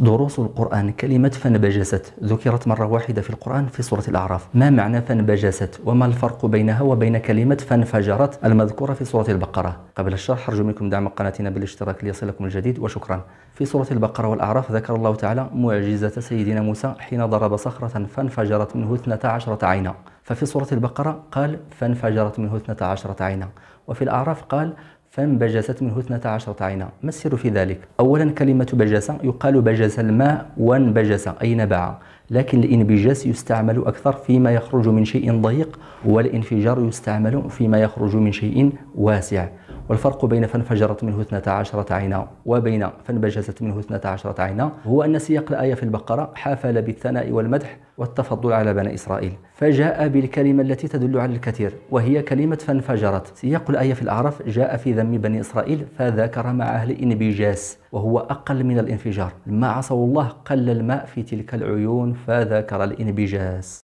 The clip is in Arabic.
دروس القرآن كلمة فنبجست ذكرت مرة واحدة في القرآن في سورة الأعراف ما معنى فنبجست وما الفرق بينها وبين كلمة فانفجرت المذكورة في سورة البقرة قبل الشرح أرجو منكم دعم قناتنا بالاشتراك ليصلكم الجديد وشكرا في سورة البقرة والأعراف ذكر الله تعالى معجزة سيدنا موسى حين ضرب صخرة فانفجرت منه 12 عينا ففي سورة البقرة قال فانفجرت منه 12 عينا وفي الأعراف قال فانبجست منه اثنتا عشرة عينا ما السر في ذلك؟ أولا كلمة بجس يقال بجس الماء وانبجس أي نبع لكن الانبجاس يستعمل أكثر فيما يخرج من شيء ضيق والانفجار يستعمل فيما يخرج من شيء واسع والفرق بين فانفجرت منه اثنتا عشرة عينا وبين فانبجست منه اثنتا عشرة عينا هو أن سياق الآية في البقرة حافل بالثناء والمدح والتفضل على بني إسرائيل فجاء بالكلمة التي تدل على الكثير وهي كلمة فانفجرت سياق الآية في الأعراف جاء في ذم بني إسرائيل فذكر مع أهل إنبجاس وهو أقل من الانفجار لما عصوا الله قل الماء في تلك العيون فذكر الانبجاس